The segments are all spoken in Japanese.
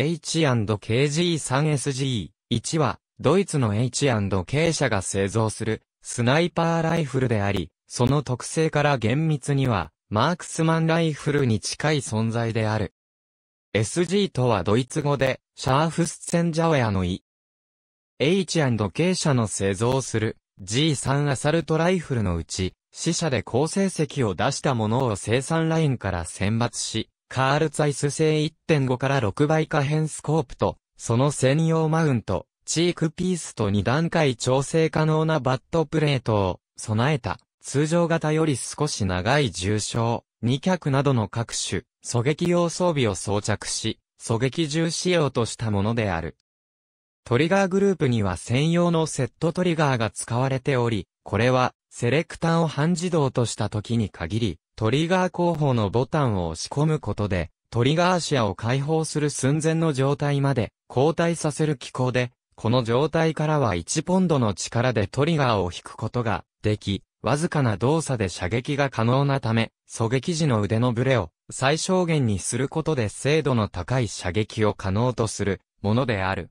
H&KG3SG1 は、ドイツの H&K 社が製造する、スナイパーライフルであり、その特性から厳密には、マークスマンライフルに近い存在である。SG とはドイツ語で、シャーフスセンジャウェアの意。H&K 社の製造する G3 アサルトライフルのうち、死者で高成績を出したものを生産ラインから選抜し、カールツァイス製1.5から6倍可変スコープと、その専用マウント、チークピースと2段階調整可能なバットプレートを備えた、通常型より少し長い重傷、2脚などの各種、狙撃用装備を装着し、狙撃銃仕様としたものである。トリガーグループには専用のセットトリガーが使われており、これは、セレクターを半自動とした時に限り、トリガー候補のボタンを押し込むことで、トリガーシアを解放する寸前の状態まで後退させる機構で、この状態からは1ポンドの力でトリガーを引くことができ、わずかな動作で射撃が可能なため、狙撃時の腕のブレを最小限にすることで精度の高い射撃を可能とするものである。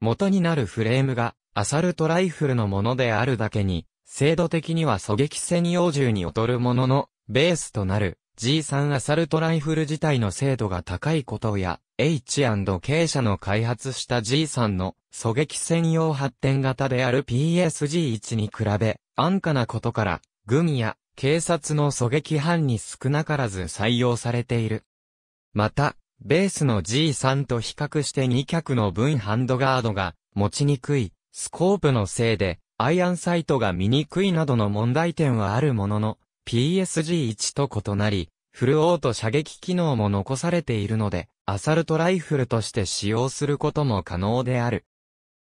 元になるフレームがアサルトライフルのものであるだけに、精度的には狙撃専用銃に劣るものの、ベースとなる G3 アサルトライフル自体の精度が高いことや、H&K 社の開発した G3 の狙撃専用発展型である PSG1 に比べ、安価なことから、軍や警察の狙撃班に少なからず採用されている。また、ベースの G3 と比較して2脚の分ハンドガードが持ちにくい、スコープのせいで、アイアンサイトが見にくいなどの問題点はあるものの、PSG-1 と異なり、フルオート射撃機能も残されているので、アサルトライフルとして使用することも可能である。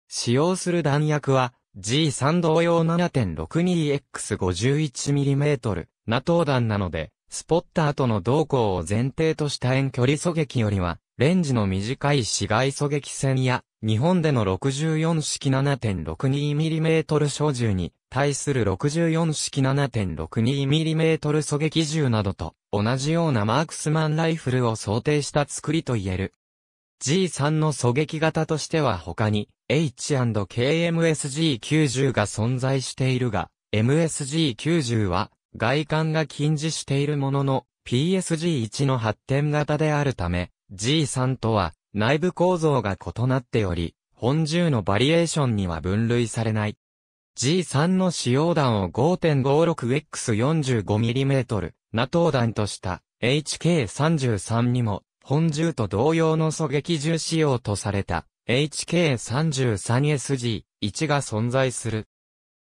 使用する弾薬は、G3 同様 7.62X51mm、NATO 弾なので、スポッターとの動向を前提とした遠距離狙撃よりは、レンジの短い市外狙撃戦や日本での64式 7.62mm 小銃に対する64式 7.62mm 狙撃銃などと同じようなマークスマンライフルを想定した作りと言える。G3 の狙撃型としては他に H&KMSG90 が存在しているが、MSG90 は外観が禁似しているものの PSG1 の発展型であるため、G3 とは内部構造が異なっており、本銃のバリエーションには分類されない。G3 の使用弾を 5.56X45mm、NATO 弾とした HK33 にも、本銃と同様の狙撃銃仕様とされた HK33SG1 が存在する。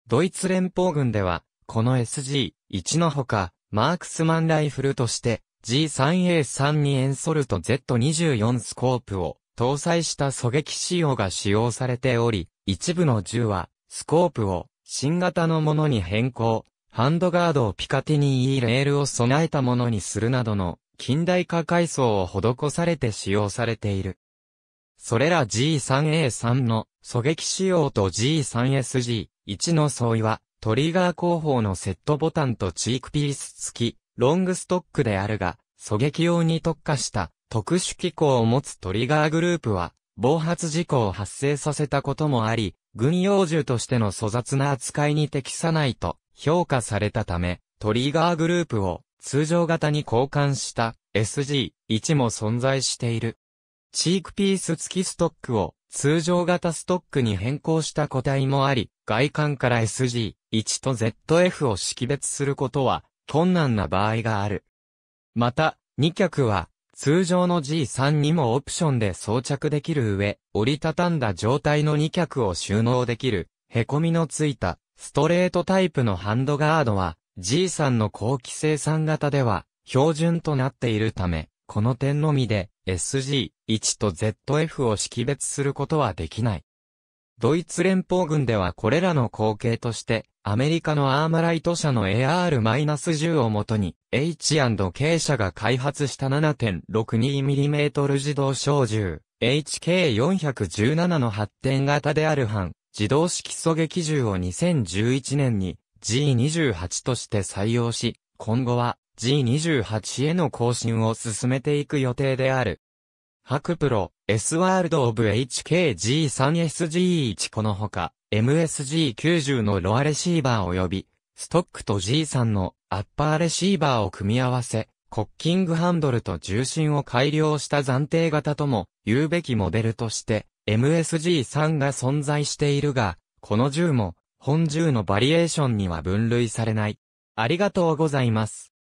ドイツ連邦軍では、この SG1 のほか、マークスマンライフルとして、g 3 a 3にエンソルト Z24 スコープを搭載した狙撃仕様が使用されており、一部の銃はスコープを新型のものに変更、ハンドガードをピカティニーレールを備えたものにするなどの近代化改装を施されて使用されている。それら G3A3 の狙撃仕様と G3SG1 の相違はトリガー後方のセットボタンとチークピース付きロングストックであるが、狙撃用に特化した特殊機構を持つトリガーグループは、暴発事故を発生させたこともあり、軍用銃としての粗雑な扱いに適さないと評価されたため、トリガーグループを通常型に交換した SG1 も存在している。チークピース付きストックを通常型ストックに変更した個体もあり、外観から SG1 と ZF を識別することは困難な場合がある。また、2脚は、通常の G3 にもオプションで装着できる上、折りたたんだ状態の2脚を収納できる、凹みのついた、ストレートタイプのハンドガードは、G3 の後期生産型では、標準となっているため、この点のみで、SG1 と ZF を識別することはできない。ドイツ連邦軍ではこれらの後継として、アメリカのアーマライト社の AR-10 をもとに、H&K 社が開発した 7.62mm 自動小銃、HK417 の発展型である反、自動式狙撃銃を2011年に G28 として採用し、今後は G28 への更新を進めていく予定である。ハクプロ、S ワールドオブ HKG3SG1 このほか、MSG90 のロアレシーバー及び、ストックと G3 のアッパーレシーバーを組み合わせ、コッキングハンドルと重心を改良した暫定型とも言うべきモデルとして MSG3 が存在しているが、この銃も本銃のバリエーションには分類されない。ありがとうございます。